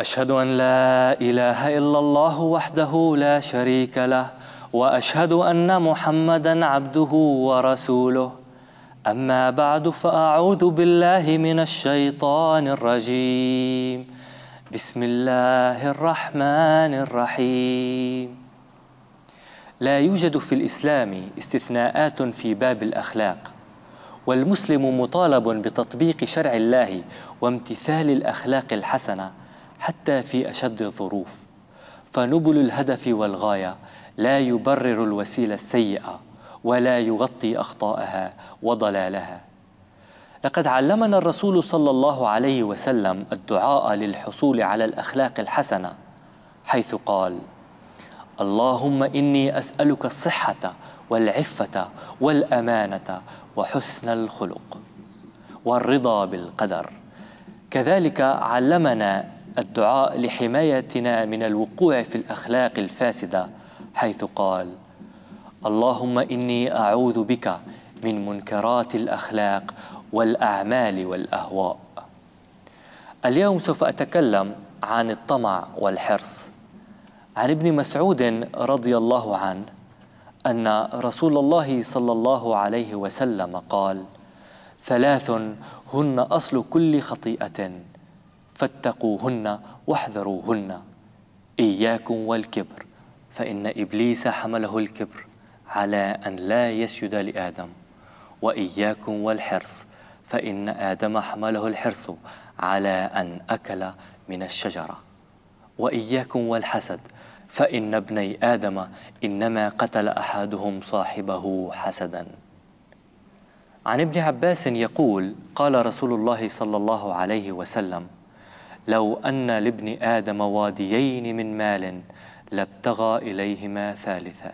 أشهد أن لا إله إلا الله وحده لا شريك له وأشهد أن محمدا عبده ورسوله أما بعد فأعوذ بالله من الشيطان الرجيم بسم الله الرحمن الرحيم لا يوجد في الإسلام استثناءات في باب الأخلاق والمسلم مطالب بتطبيق شرع الله وامتثال الأخلاق الحسنة حتى في أشد الظروف فنبل الهدف والغاية لا يبرر الوسيلة السيئة ولا يغطي أخطاءها وضلالها لقد علمنا الرسول صلى الله عليه وسلم الدعاء للحصول على الأخلاق الحسنة حيث قال اللهم إني أسألك الصحة والعفة والأمانة وحسن الخلق والرضا بالقدر كذلك علمنا الدعاء لحمايتنا من الوقوع في الاخلاق الفاسده حيث قال اللهم اني اعوذ بك من منكرات الاخلاق والاعمال والاهواء اليوم سوف اتكلم عن الطمع والحرص عن ابن مسعود رضي الله عنه ان رسول الله صلى الله عليه وسلم قال ثلاث هن اصل كل خطيئه فاتقوهن واحذروهن إياكم والكبر فإن إبليس حمله الكبر على أن لا يسجد لآدم وإياكم والحرص فإن آدم حمله الحرص على أن أكل من الشجرة وإياكم والحسد فإن ابني آدم إنما قتل أحدهم صاحبه حسدا عن ابن عباس يقول قال رسول الله صلى الله عليه وسلم لو أن لابن آدم واديين من مال لابتغى إليهما ثالثا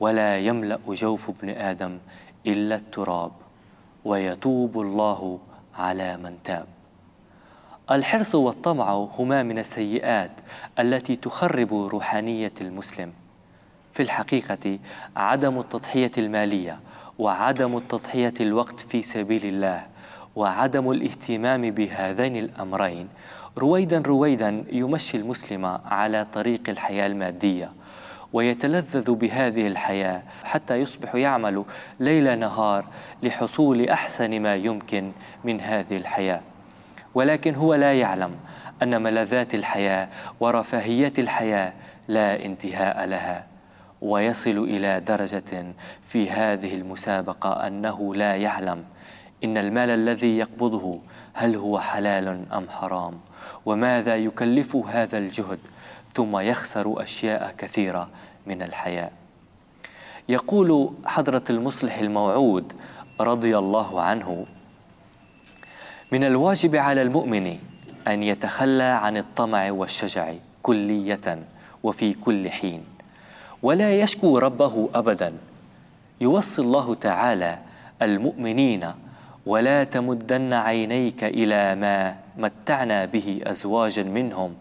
ولا يملأ جوف ابن آدم إلا التراب ويتوب الله على من تاب الحرص والطمع هما من السيئات التي تخرب روحانية المسلم في الحقيقة عدم التضحية المالية وعدم التضحية الوقت في سبيل الله وعدم الاهتمام بهذين الأمرين رويدا رويدا يمشي المسلم على طريق الحياة المادية ويتلذذ بهذه الحياة حتى يصبح يعمل ليل نهار لحصول أحسن ما يمكن من هذه الحياة ولكن هو لا يعلم أن ملذات الحياة ورفاهيات الحياة لا انتهاء لها ويصل إلى درجة في هذه المسابقة أنه لا يعلم إن المال الذي يقبضه هل هو حلال أم حرام وماذا يكلف هذا الجهد ثم يخسر أشياء كثيرة من الحياة يقول حضرة المصلح الموعود رضي الله عنه من الواجب على المؤمن أن يتخلى عن الطمع والشجع كلية وفي كل حين ولا يشكو ربه أبدا يوصي الله تعالى المؤمنين ولا تمدن عينيك إلى ما متعنا به أزواجا منهم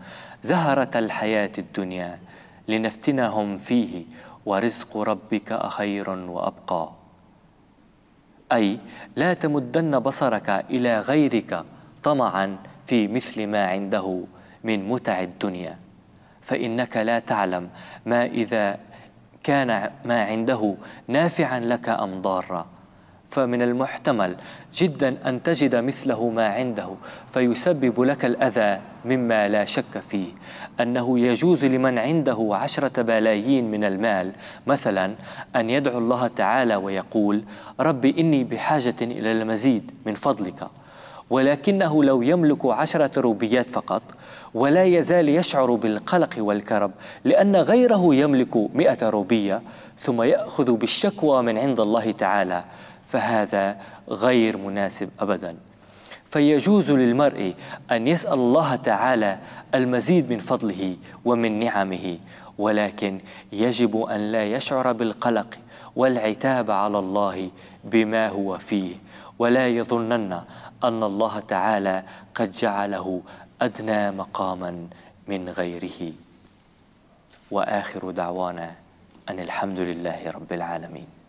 زهرة الحياة الدنيا لنفتنهم فيه ورزق ربك أخير وأبقى أي لا تمدن بصرك إلى غيرك طمعا في مثل ما عنده من متع الدنيا فإنك لا تعلم ما إذا كان ما عنده نافعا لك أم ضارا فمن المحتمل جدا أن تجد مثله ما عنده فيسبب لك الأذى مما لا شك فيه أنه يجوز لمن عنده عشرة بلايين من المال مثلا أن يدعو الله تعالى ويقول رب إني بحاجة إلى المزيد من فضلك ولكنه لو يملك عشرة روبيات فقط ولا يزال يشعر بالقلق والكرب لأن غيره يملك مئة روبية ثم يأخذ بالشكوى من عند الله تعالى فهذا غير مناسب أبدا فيجوز للمرء أن يسأل الله تعالى المزيد من فضله ومن نعمه ولكن يجب أن لا يشعر بالقلق والعتاب على الله بما هو فيه ولا يظنن أن الله تعالى قد جعله أدنى مقاما من غيره وآخر دعوانا أن الحمد لله رب العالمين